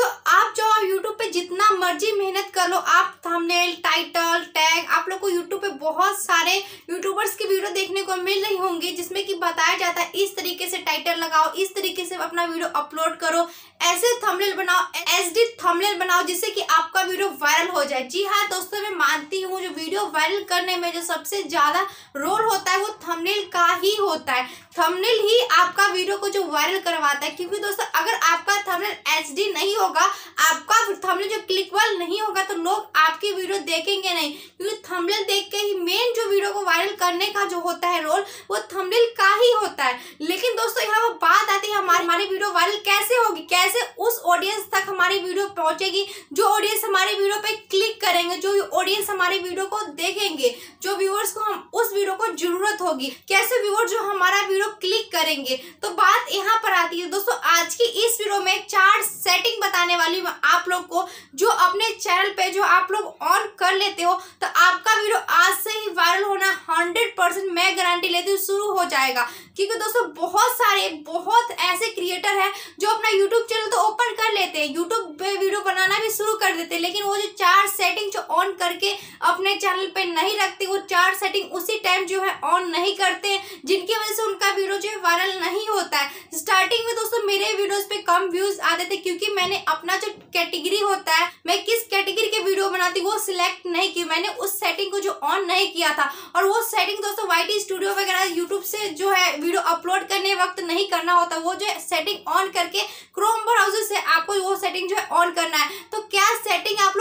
was मर्जी मेहनत कर लो आप थंबनेल टाइटल टैग आप लोग को यूट्यूब पे बहुत सारे यूट्यूबर्स की वीडियो देखने को मिल रही होंगी जिसमें कि बताया जाता है इस तरीके से टाइटल लगाओ इस तरीके से अपना वीडियो अपलोड करो ऐसे थंबनेल बनाओ एच डी थंबनेल बनाओ जिससे कि आपका वीडियो वायरल हो जाए जी हाँ दोस्तों मैं मानती हूँ जो वीडियो वायरल करने में जो सबसे ज़्यादा रोल होता है वो थंबनेल का ही होता है थंबनेल ही आपका वीडियो को जो वायरल करवाता है क्योंकि दोस्तों अगर आपका थंबनेल एच नहीं होगा आपका थंबनेल जो क्लिक कॉल नहीं होगा तो लोग आपकी वीडियो देखेंगे नहीं क्योंकि थंबनेल देख के ही मेन जो वीडियो को वायरल करने का जो होता है रोल वो थंबनेल का ही होता है लेकिन दोस्तों यहाँ पर बात आती है हमारी हमारी वीडियो वायरल कैसे होगी कैसे उस ऑडियंस तक हमारी वीडियो पहुंचेगी जो ऑडियंस हमारी वीडियो पे क्लिक करेंगे जो ऑडियंस हमारी वीडियो को देखेंगे जो व्यूअर्स को हम उस वीडियो को जरूरत होगी कैसे व्यूअर्स जो हमारा वीडियो क्लिक करेंगे तो बात यहाँ पर आती है दोस्तों आज की इस वीडियो में चार सेटिंग बताने वाली हूँ आप लोग को जो अपने चैनल पे जो आप लोग ऑन कर लेते हो तो आपका वीडियो आज से ही वायरल होना हंड्रेड परसेंट मैं गारंटी लेती हूँ शुरू हो जाएगा क्योंकि दोस्तों बहुत सारे बहुत ऐसे क्रिएटर हैं जो अपना यूट्यूब चैनल तो ओपन कर लेते हैं यूट्यूब पे वीडियो बनाना भी शुरू कर देते हैं लेकिन वो जो चार सेटिंग जो ऑन करके अपने चैनल पर नहीं रखते वो चार सेटिंग उसी टाइम जो है ऑन नहीं करते जिनकी वजह से उनका वीडियो जो है वायरल नहीं है स्टार्टिंग में दोस्तों मेरे वीडियोस पे कम व्यूज आते थे क्योंकि मैंने अपना जो कैटेगरी होता है मैं किस कैटेगरी के वीडियो बनाती वो सिलेक्ट नहीं की मैंने उस सेटिंग को जो ऑन नहीं किया था और वो सेटिंग दोस्तों वाई स्टूडियो वगैरह यूट्यूब से जो है वीडियो अपलोड करने वक्त नहीं करना होता वो जो सेटिंग ऑन करके क्रोम ब्राउजर से आपको वो सेटिंग जो है ऑन करना है तो क्या सेटिंग आप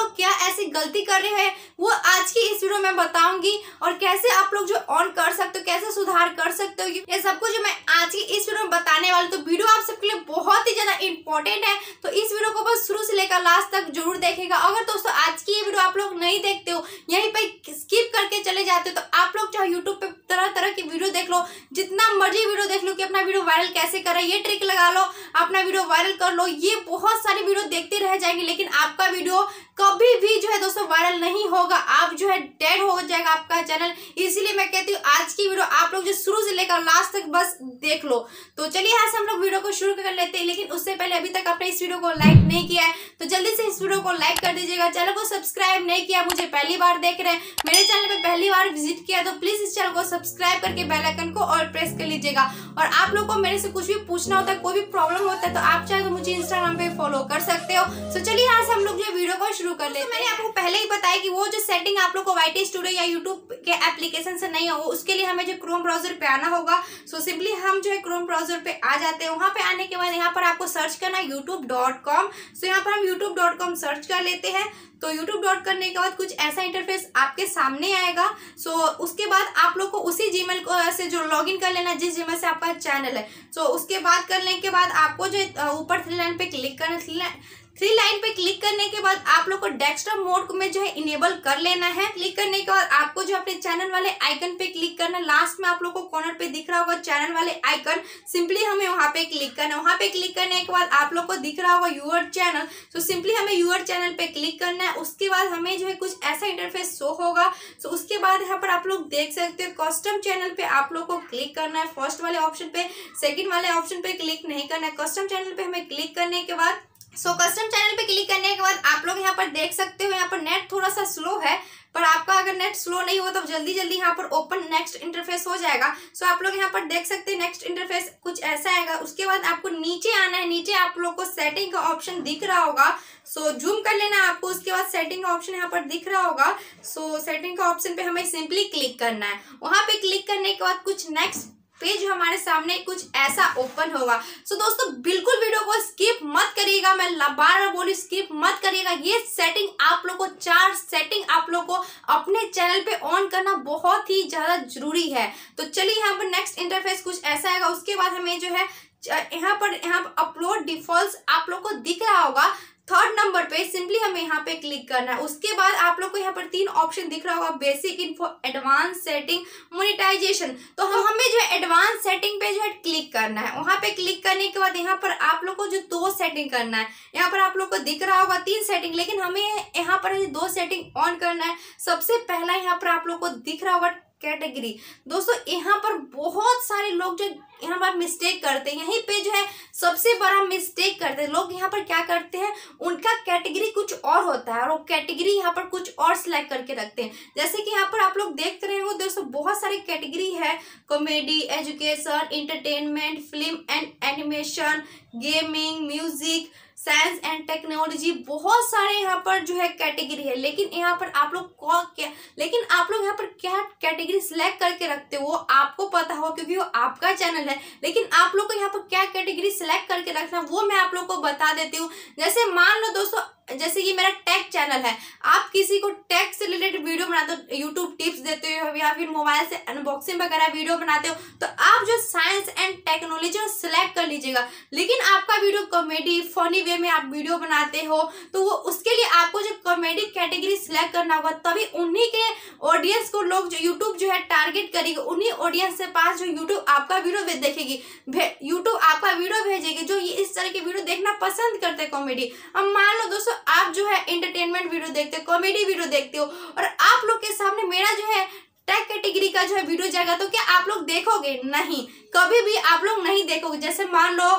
गलती कर रहे हैं वो आज की इस वीडियो में बताऊंगी और कैसे आप लोग जो ऑन कर सकते हो कैसे सुधार कर सकते हो ये सब कुछ मैं आज की इस वीडियो में बताने वाली तो वीडियो आप सबके लिए बहुत ही ज़्यादा इंपॉर्टेंट है तो इस वीडियो को बस शुरू से लेकर लास्ट तक जरूर देखेगा अगर दोस्तों आज की ये वीडियो आप लोग नहीं देखते हो यहीं पर स्किप करके चले जाते हो तो आप लोग चाहे यूट्यूब पे तरह तरह की वीडियो देख लो जितना मर्जी वीडियो देख लो कि अपना वीडियो वायरल कैसे करें ये ट्रिक लगा लो अपना वीडियो वायरल कर लो ये बहुत सारी वीडियो देखते रह जाएंगे लेकिन आपका वीडियो कभी भी जो है दोस्तों वायरल नहीं होगा आप जो है डेड हो जाएगा आपका चैनल इसीलिए मैं कहती हूँ आज की वीडियो आप लोग जो शुरू से लेकर लास्ट तक बस देख लो तो चलिए यहाँ से हम लोग वीडियो को शुरू कर लेते हैं लेकिन उससे पहले अभी तक आपने इस वीडियो को लाइक नहीं किया है जल्दी से इस वीडियो को लाइक कर दीजिएगा चैनल को सब्सक्राइब नहीं किया मुझे पहली बार देख रहे हैं मेरे चैनल पे पहली बार विजिट किया तो प्लीज इस चैनल को सब्सक्राइब करके बेलाइकन को और प्रेस कर लीजिएगा और आप लोग को मेरे से कुछ भी पूछना होता है कोई भी प्रॉब्लम होता है तो आप चाहे तो मुझे इंस्टाग्राम पे फॉलो कर सकते हो तो चलिए यहाँ से हम लोग जो वीडियो को शुरू कर ले मैंने आपको पहले ही बताया कि वो जो सेटिंग आप लोग को वाई स्टूडियो या यूट्यूब के एप्लीकेशन से नहीं हो उसके लिए हमें जो क्रोम ब्राउजर पे आना होगा सो सिंपली हम जो है क्रोम ब्राउजर पे आ जाते हैं वहाँ पे आने के बाद यहाँ पर आपको सर्च करना यूट्यूब डॉट कॉम सो यहाँ पर हम YouTube YouTube dot com search कर लेते हैं तो यूट्यूब डॉट करने के बाद कुछ ऐसा इंटरफेस आपके सामने आएगा सो so, उसके बाद आप लोग को उसी जीमेल से जो लॉगिन कर लेना जिस जीमेल से आपका चैनल है सो so, उसके बाद करने के बाद आपको जो ऊपर थ्री लाइन पे क्लिक करना थ्री लाइन पे क्लिक करने के बाद आप लोग को डेस्कटॉप मोड में जो है इनेबल कर लेना है क्लिक करने के बाद आपको जो अपने चैनल वाले आइकन पे क्लिक करना लास्ट में आप लोग को कॉर्नर पे दिख रहा होगा चैनल वाले आइकन सिंपली हमें वहां पे क्लिक करना है वहां पे क्लिक करने के बाद आप लोग को दिख रहा होगा यूअर चैनल तो सिंपली हमें यूअर चैनल पे क्लिक करना है उसके बाद हमें जो है कुछ ऐसा इंटरफेस शो होगा तो उसके बाद यहाँ पर आप लोग देख सकते हो कस्टम चैनल पे आप लोग को क्लिक करना है फर्स्ट वाले ऑप्शन पे सेकेंड वाले ऑप्शन पे क्लिक नहीं करना है कस्टम चैनल पे हमें क्लिक करने के बाद सो कस्टम चैनल पे क्लिक करने के बाद आप लोग यहाँ पर देख सकते हो यहाँ पर नेट थोड़ा सा स्लो है पर आपका अगर नेट स्लो नहीं हुआ तो जल्दी जल्दी यहाँ पर ओपन नेक्स्ट इंटरफेस हो जाएगा सो so, आप लोग यहाँ पर देख सकते हैं नेक्स्ट इंटरफेस कुछ ऐसा आएगा उसके बाद आपको नीचे आना है नीचे आप लोग को सेटिंग का ऑप्शन दिख रहा होगा सो so, जूम कर लेना आपको उसके बाद सेटिंग का ऑप्शन यहाँ पर दिख रहा होगा सो so, सेटिंग का ऑप्शन पे हमें सिंपली क्लिक करना है वहाँ पे क्लिक करने के बाद कुछ नेक्स्ट पेज हमारे सामने कुछ ऐसा ओपन होगा सो so, दोस्तों बिल्कुल वीडियो को स्किप मत करिएगा मैं बार बार बोली स्किप मत करिएगा ये सेटिंग आप लोग को चार सेटिंग आप लोग को अपने चैनल पे ऑन करना बहुत ही ज़्यादा जरूरी है तो चलिए यहाँ पर नेक्स्ट इंटरफेस कुछ ऐसा आएगा उसके बाद हमें जो है यहाँ पर यहाँ अपलोड डिफॉल्ट आप लोग को दिख रहा होगा थर्ड नंबर पे सिंपली हमें यहाँ पे क्लिक करना है उसके बाद आप लोग को यहाँ पर तीन ऑप्शन दिख रहा होगा basic info advance setting monetization तो हम हमें जो है एडवांस सेटिंग पे जो है क्लिक करना है वहां पे क्लिक करने के बाद यहाँ पर आप लोग को जो दो सेटिंग करना है यहाँ पर आप लोग को दिख रहा होगा तीन सेटिंग लेकिन हमें यहाँ पर दो सेटिंग ऑन करना है सबसे पहला यहाँ पर आप लोग को दिख रहा होगा कैटेगरी दोस्तों यहाँ पर बहुत सारे लोग जो यहाँ पर मिस्टेक करते हैं यहीं पे जो है सबसे बड़ा मिस्टेक करते हैं लोग यहाँ पर क्या करते हैं उनका कैटेगरी कुछ और होता है और वो कैटेगरी यहाँ पर कुछ और सिलेक्ट करके रखते हैं जैसे कि यहाँ पर आप लोग देख रहे हो दोस्तों बहुत सारी कैटेगरी है comedy education entertainment film and animation gaming music science and technology बहुत सारे यहाँ पर जो है कैटेगरी है लेकिन यहाँ पर आप लोग कौन क्या लेकिन आप लोग यहाँ पर क्या कैटेगरी सिलेक्ट करके रखते हो आपको पता हो क्योंकि वो आपका चैनल है लेकिन आप लोग को यहाँ पर क्या कैटेगरी सिलेक्ट करके रखना वो मैं आप लोग को बता देती हूँ जैसे मान लो दोस्तों जैसे कि मेरा टेक चैनल है आप किसी को टेक से रिलेटेड वीडियो बनाते हो यूट्यूब टिप्स देते हो या फिर मोबाइल से अनबॉक्सिंग वगैरह वीडियो बनाते हो तो आप जो साइंस एंड टेक्नोलॉजी सिलेक्ट कर लीजिएगा लेकिन आपका वीडियो कॉमेडी फनी वे में आप वीडियो बनाते हो तो वो उसके लिए आपको जो कॉमेडी कैटेगरी सिलेक्ट करना होगा तभी उन्हीं के ऑडियंस को लोग जो यूट्यूब जो है टारगेट करेगी उन्हीं ऑडियंस के पास जो यूट्यूब आपका वीडियो देखेगी यूट्यूब आपका वीडियो भेजेगी जो इस तरह के वीडियो देखना पसंद करते हैं कॉमेडी अब मान लो दोस्तों दोस्तों आप जो है एंटरटेनमेंट वीडियो देखते हो कॉमेडी वीडियो देखते हो और आप लोग के सामने मेरा जो है टैग कैटेगरी का जो है वीडियो जाएगा तो क्या आप लोग देखोगे नहीं कभी भी आप लोग नहीं देखोगे जैसे मान लो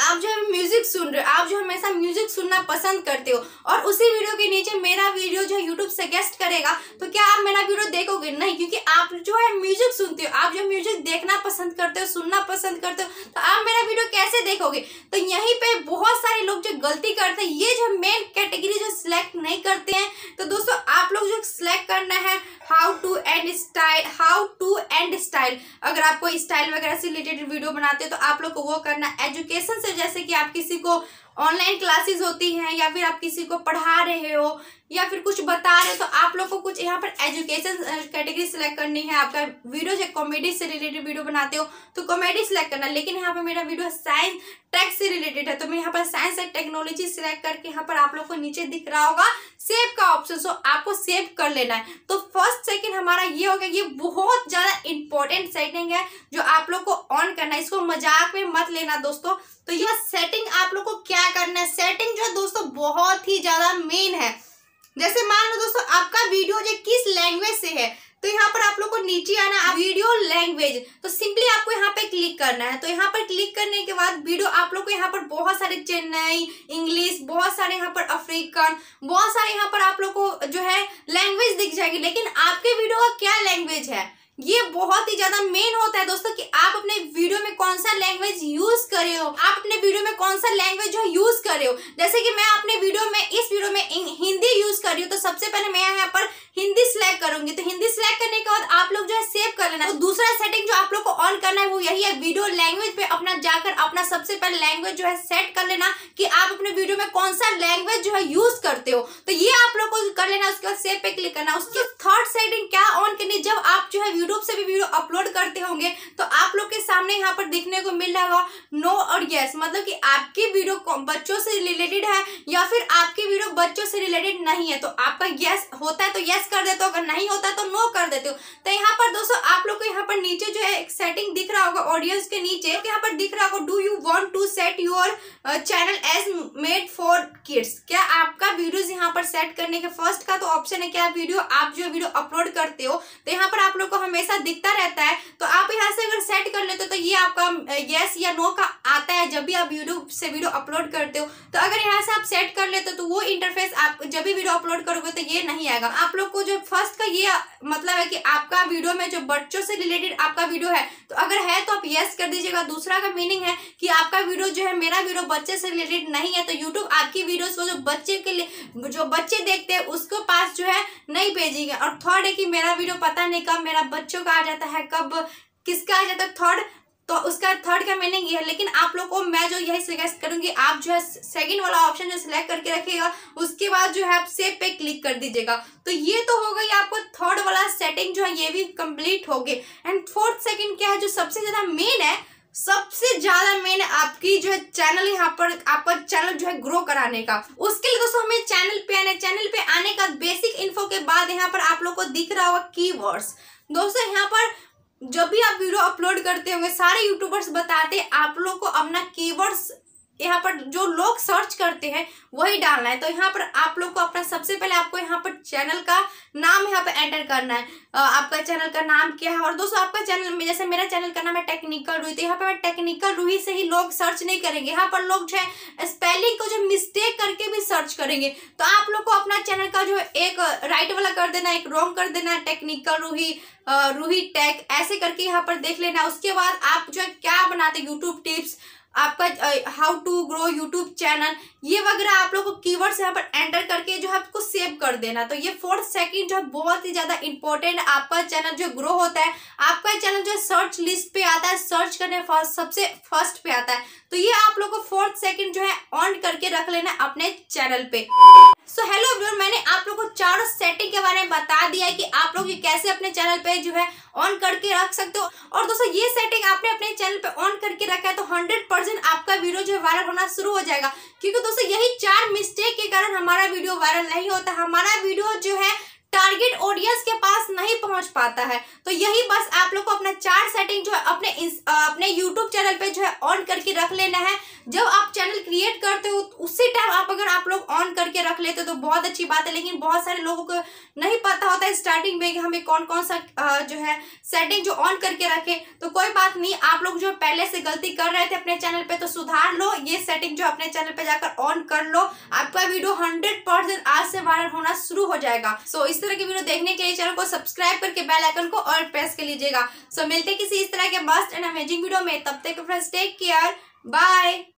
आप जो है म्यूजिक सुन रहे हो आप जो हमेशा म्यूजिक सुनना पसंद करते हो और उसी वीडियो के नीचे मेरा वीडियो जो है यूट्यूब सजेस्ट करेगा तो क्या आप मेरा वीडियो देखोगे नहीं क्योंकि आप जो है म्यूजिक सुनते हो आप जो म्यूजिक देखना पसंद करते हो सुनना पसंद करते हो तो आप मेरा वीडियो कैसे देखोगे तो यहीं पे बहुत सारे लोग जो गलती करते हैं ये जो मेन कैटेगरी जो सिलेक्ट नहीं करते हैं तो दोस्तों आप लोग जो सिलेक्ट करना है how to and style how to and style अगर आपको स्टाइल वगैरह से रिलेटेड वीडियो बनाते हैं तो आप लोग को वो करना एजुकेशन से जैसे कि आप किसी को ऑनलाइन क्लासेस होती हैं या फिर आप किसी को पढ़ा रहे हो या फिर कुछ बता रहे हो तो आप लोग को कुछ यहाँ पर एजुकेशन कैटेगरी सेलेक्ट करनी है आपका वीडियो जो कॉमेडी से रिलेटेड वीडियो बनाते हो तो कॉमेडी सेलेक्ट करना लेकिन यहाँ पर मेरा वीडियो साइंस टेक से रिलेटेड है तो मैं यहाँ पर साइंस एंड टेक्नोलॉजी सिलेक्ट करके यहाँ पर आप लोग को नीचे दिख रहा होगा सेव का ऑप्शन सो आपको सेव कर लेना है तो फर्स्ट सेकेंड हमारा ये होगा ये बहुत ज़्यादा इंपॉर्टेंट सेटिंग है जो आप लोग को करना इसको मजाक में मत लेना दोस्तों तो यह सेटिंग आप लोग को क्या करना है सेटिंग जो है दोस्तों बहुत ही ज्यादा मेन है जैसे मान लो दोस्तों आपका वीडियो जो किस लैंग्वेज से है तो यहाँ पर आप लोग को नीचे आना आप वीडियो लैंग्वेज तो सिंपली आपको यहाँ पे क्लिक करना है तो यहाँ पर क्लिक करने के बाद वीडियो आप लोग को यहाँ पर बहुत सारे चेन्नई इंग्लिश बहुत सारे यहाँ पर अफ्रीकन बहुत सारे यहाँ पर आप लोग को जो है लैंग्वेज दिख जाएगी लेकिन आपके वीडियो का क्या लैंग्वेज है ये बहुत ही ज्यादा मेन होता है दोस्तों कि आप अपने वीडियो में कौन सा लैंग्वेज यूज कर रहे हो आप अपने वीडियो में कौन सा लैंग्वेज जो यूज कर रहे हो जैसे कि मैं अपने वीडियो में इस वीडियो में हिंदी यूज कर रही हूँ तो सबसे पहले मैं यहाँ पर हिंदी सिलेक्ट करूंगी तो हिंदी सिलेक्ट करने के बाद आप लोग जो है सेव कर लेना तो दूसरा सेटिंग जो आप लोग करना है वो यही है वीडियो लैंग्वेज पे अपना जाकर अपना सबसे पहले लैंग्वेज जो है सेट कर लेना कि आप अपने वीडियो में कौन सा लैंग्वेज जो है यूज करते हो तो ये आप लोग को कर लेना उसके बाद सेव पे क्लिक करना उसके थर्ड सेटिंग क्या ऑन करनी जब आप जो है यूट्यूब से भी वीडियो अपलोड करते होंगे तो आप लोग के सामने यहाँ पर देखने को मिल रहा नो और यस मतलब की आपकी वीडियो बच्चों से रिलेटेड है या फिर आपकी वीडियो बच्चों से रिलेटेड नहीं है तो आपका यस होता है तो यस कर देते हो अगर नहीं होता तो नो कर देते हो तो यहाँ पर दोस्तों आप लोग को यहाँ पर नीचे जो है एक सेटिंग दिख रहा होगा ऑडियंस के नीचे यहाँ पर दिख रहा होगा do you want to set your channel as made for kids क्या आपका वीडियोज यहाँ पर सेट करने के फर्स्ट का तो ऑप्शन है क्या वीडियो आप जो वीडियो अपलोड करते हो तो यहाँ पर आप लोग को हमेशा दिखता रहता है तो आप यहाँ से अगर सेट कर लेते हो तो ये आपका येस uh, या नो का आता है जब भी आप यूट्यूब से वीडियो अपलोड करते हो तो अगर यहाँ से आप सेट कर लेते हो तो वो इंटरफेस आप जब भी वीडियो अपलोड करोगे तो ये नहीं आएगा आप लोग को जो फर्स्ट का ये मतलब है कि आपका वीडियो में जो बच्चों से रिलेटेड आपका वीडियो है तो अगर है तो आप यस कर दीजिएगा दूसरा का मीनिंग है कि आपका वीडियो जो है मेरा वीडियो बच्चे से रिलेटेड नहीं है तो यूट्यूब आपकी वीडियोस को जो बच्चे के लिए जो बच्चे देखते हैं उसको पास जो है नहीं भेजेंगे और थर्ड है कि मेरा वीडियो पता नहीं कब मेरा बच्चों का आ जाता है कब किसका आ जाता है थर्ड तो उसका थर्ड का मीनिंग ये है लेकिन आप लोग को मैं जो यही सजेस्ट करूंगी आप जो है सेकंड वाला ऑप्शन जो सिलेक्ट करके रखिएगा उसके बाद जो है आप सेव पे क्लिक कर दीजिएगा तो ये तो हो गई आपको थर्ड वाला सेटिंग जो है ये भी कंप्लीट हो गए एंड फोर्थ सेकंड क्या है जो सबसे ज़्यादा मेन है सबसे ज्यादा मेन आपकी जो है चैनल यहाँ पर आपका चैनल जो है ग्रो कराने का उसके लिए दोस्तों हमें चैनल पे आने चैनल पे आने का बेसिक इन्फो के बाद यहाँ पर आप लोग को दिख रहा होगा की दोस्तों यहाँ पर जब भी आप वीडियो अपलोड करते होंगे सारे यूट्यूबर्स बताते हैं आप लोग को अपना कीवर्ड्स यहाँ पर जो लोग सर्च करते हैं वही डालना है तो यहाँ पर आप लोग को अपना सबसे पहले आपको यहाँ पर चैनल का नाम यहाँ पर एंटर करना है आपका चैनल का नाम क्या है और दोस्तों आपका चैनल जैसे मेरा चैनल का नाम है टेक्निकल रूही तो यहाँ पर मैं टेक्निकल रूही से ही लोग सर्च नहीं करेंगे यहाँ पर लोग जो है स्पेलिंग को जो मिस्टेक करके भी सर्च करेंगे तो आप लोग को अपना चैनल का जो एक राइट वाला कर देना एक रॉन्ग कर देना टेक्निकल रूही रूही टेक ऐसे करके यहाँ पर देख लेना उसके बाद आप जो है क्या बनाते यूट्यूब टिप्स आपका how to grow YouTube channel ये वगैरह आप लोग को कीवर्ड्स यहाँ पर एंटर करके जो है आपको सेव कर देना तो ये फोर्थ सेकंड जो है बहुत ही ज़्यादा इंपॉर्टेंट आपका चैनल जो ग्रो होता है आपका चैनल जो है सर्च लिस्ट पे आता है सर्च करने फर्स्ट सबसे फर्स्ट पे आता है तो ये आप लोग को फोर्थ सेकेंड जो है ऑन करके रख लेना अपने चैनल पे सो हेलो एवरीवन मैंने आप लोग को चारों सेटिंग के बारे में बता दिया है कि आप लोग ये कैसे अपने चैनल पे जो है ऑन करके रख सकते हो और दोस्तों ये सेटिंग आपने अपने चैनल पे ऑन करके रखा है तो हंड्रेड परसेंट आपका वीडियो जो है वायरल होना शुरू हो जाएगा क्योंकि दोस्तों यही चार मिस्टेक के कारण हमारा वीडियो वायरल नहीं होता हमारा वीडियो जो है टारगेट ऑडियंस के पास नहीं पहुंच पाता है तो यही बस आप लोग को अपना चार्ट सेटिंग जो है अपने अपने यूट्यूब चैनल पे जो है ऑन करके रख लेना है जब आप चैनल क्रिएट करते हो उसी टाइम आप अगर आप लोग ऑन करके रख लेते हो तो बहुत अच्छी बात है लेकिन बहुत सारे लोगों को नहीं पता होता है स्टार्टिंग में हमें कौन कौन सा जो है सेटिंग जो ऑन करके रखे तो कोई बात नहीं आप लोग जो पहले से गलती कर रहे थे अपने चैनल पर तो सुधार लो ये सेटिंग जो अपने चैनल पर जाकर ऑन कर लो आपका वीडियो हंड्रेड आज से वायरल होना शुरू हो जाएगा सो इससे तरह की वीडियो देखने के लिए चैनल को सब्सक्राइब करके बेल आइकन को और प्रेस कर लीजिएगा सो so, मिलते किसी इस तरह के मस्त एंड अमेजिंग वीडियो में तब तक फ्रेंड्स टेक केयर बाय